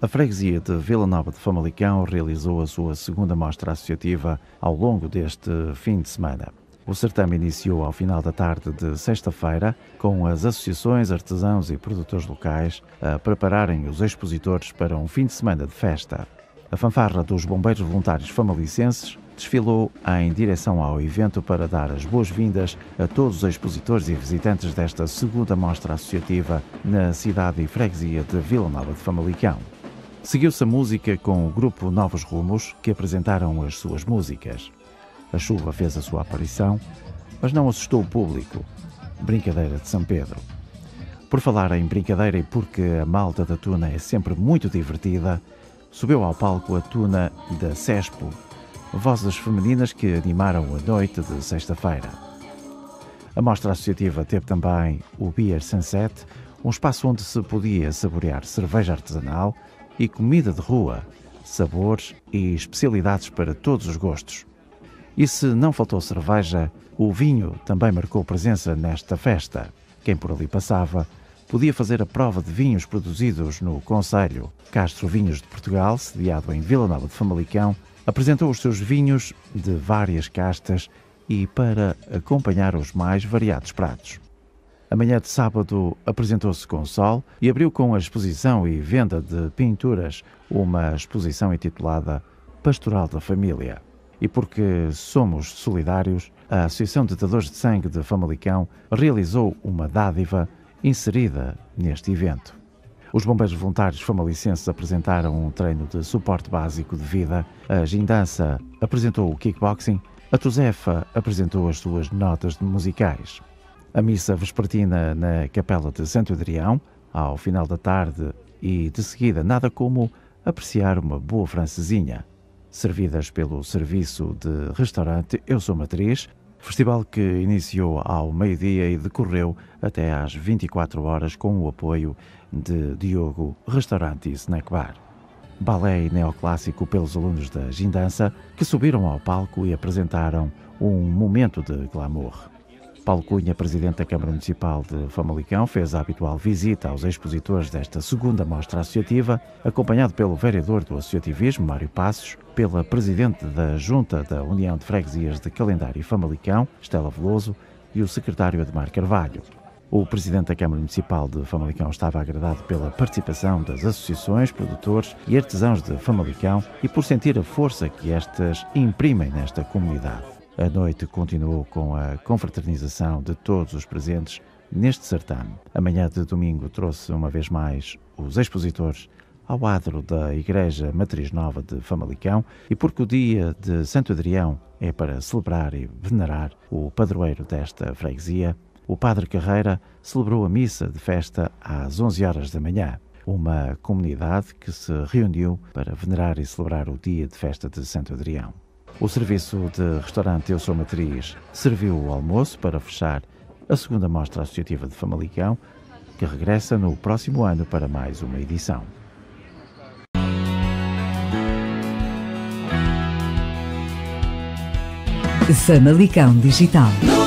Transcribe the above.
A freguesia de Vila Nova de Famalicão realizou a sua segunda mostra associativa ao longo deste fim de semana. O certame iniciou ao final da tarde de sexta-feira, com as associações, artesãos e produtores locais a prepararem os expositores para um fim de semana de festa. A fanfarra dos bombeiros voluntários famalicenses desfilou em direção ao evento para dar as boas-vindas a todos os expositores e visitantes desta segunda mostra associativa na cidade e freguesia de Vila Nova de Famalicão. Seguiu-se a música com o grupo Novos Rumos, que apresentaram as suas músicas. A chuva fez a sua aparição, mas não assustou o público. Brincadeira de São Pedro. Por falar em brincadeira e porque a malta da Tuna é sempre muito divertida, subiu ao palco a Tuna da Cespo, vozes femininas que animaram a noite de sexta-feira. A mostra associativa teve também o Beer Sunset, um espaço onde se podia saborear cerveja artesanal, e comida de rua, sabores e especialidades para todos os gostos. E se não faltou cerveja, o vinho também marcou presença nesta festa. Quem por ali passava podia fazer a prova de vinhos produzidos no Conselho. Castro Vinhos de Portugal, sediado em Vila Nova de Famalicão, apresentou os seus vinhos de várias castas e para acompanhar os mais variados pratos. A manhã de sábado apresentou-se com sol e abriu com a exposição e venda de pinturas, uma exposição intitulada Pastoral da Família. E porque somos solidários, a Associação de Dadores de Sangue de Famalicão realizou uma dádiva inserida neste evento. Os bombeiros voluntários famalicenses apresentaram um treino de suporte básico de vida, a gindança apresentou o kickboxing, a Josefa apresentou as suas notas musicais a missa vespertina na Capela de Santo Adrião, ao final da tarde, e de seguida, nada como apreciar uma boa francesinha. Servidas pelo serviço de restaurante Eu Sou Matriz, festival que iniciou ao meio-dia e decorreu até às 24 horas com o apoio de Diogo Restaurante e Snack Bar. Balé neoclássico pelos alunos da Gindança que subiram ao palco e apresentaram um momento de glamour. Paulo Cunha, presidente da Câmara Municipal de Famalicão, fez a habitual visita aos expositores desta segunda mostra associativa, acompanhado pelo vereador do associativismo, Mário Passos, pela presidente da Junta da União de Freguesias de Calendário e Famalicão, Estela Veloso, e o secretário Admar Carvalho. O presidente da Câmara Municipal de Famalicão estava agradado pela participação das associações, produtores e artesãos de Famalicão e por sentir a força que estas imprimem nesta comunidade. A noite continuou com a confraternização de todos os presentes neste certame. Amanhã de domingo trouxe uma vez mais os expositores ao adro da Igreja Matriz Nova de Famalicão e porque o dia de Santo Adrião é para celebrar e venerar o padroeiro desta freguesia, o Padre Carreira celebrou a missa de festa às 11 horas da manhã. Uma comunidade que se reuniu para venerar e celebrar o dia de festa de Santo Adrião. O serviço de restaurante Eu Sou Matriz serviu o almoço para fechar a segunda mostra associativa de Famalicão, que regressa no próximo ano para mais uma edição. Famalicão Digital.